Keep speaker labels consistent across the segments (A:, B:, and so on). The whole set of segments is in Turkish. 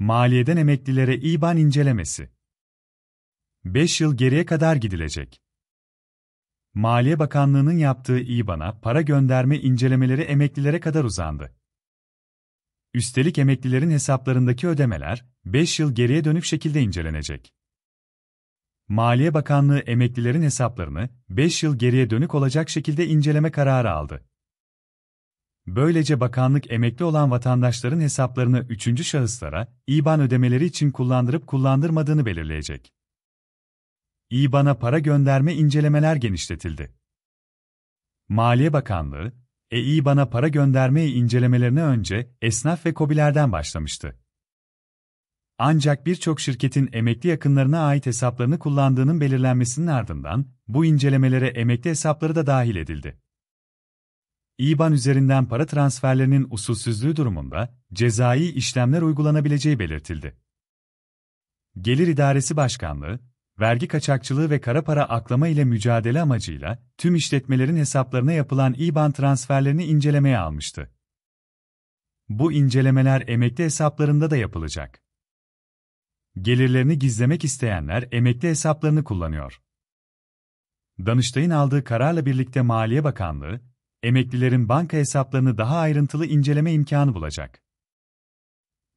A: maliyeden emeklilere İBAN incelemesi. 5 yıl geriye kadar gidilecek. Maliye Bakanlığı'nın yaptığı İBAN'a para gönderme incelemeleri emeklilere kadar uzandı. Üstelik emeklilerin hesaplarındaki ödemeler 5 yıl geriye dönük şekilde incelenecek. Maliye Bakanlığı emeklilerin hesaplarını 5 yıl geriye dönük olacak şekilde inceleme kararı aldı. Böylece bakanlık emekli olan vatandaşların hesaplarını üçüncü şahıslara IBAN ödemeleri için kullandırıp kullandırmadığını belirleyecek. IBAN'a para gönderme incelemeler genişletildi. Maliye Bakanlığı, e EİBAN'a para göndermeyi incelemelerine önce esnaf ve kobilerden başlamıştı. Ancak birçok şirketin emekli yakınlarına ait hesaplarını kullandığının belirlenmesinin ardından bu incelemelere emekli hesapları da dahil edildi. İBAN üzerinden para transferlerinin usulsüzlüğü durumunda cezai işlemler uygulanabileceği belirtildi. Gelir İdaresi Başkanlığı, vergi kaçakçılığı ve kara para aklama ile mücadele amacıyla tüm işletmelerin hesaplarına yapılan İBAN transferlerini incelemeye almıştı. Bu incelemeler emekli hesaplarında da yapılacak. Gelirlerini gizlemek isteyenler emekli hesaplarını kullanıyor. Danıştay'ın aldığı kararla birlikte Maliye Bakanlığı, emeklilerin banka hesaplarını daha ayrıntılı inceleme imkanı bulacak.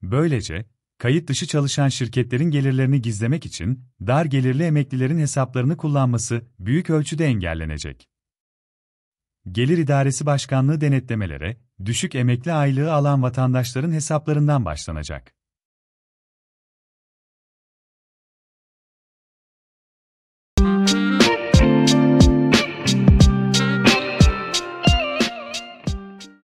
A: Böylece, kayıt dışı çalışan şirketlerin gelirlerini gizlemek için dar gelirli emeklilerin hesaplarını kullanması büyük ölçüde engellenecek. Gelir İdaresi Başkanlığı denetlemelere, düşük emekli aylığı alan vatandaşların hesaplarından başlanacak.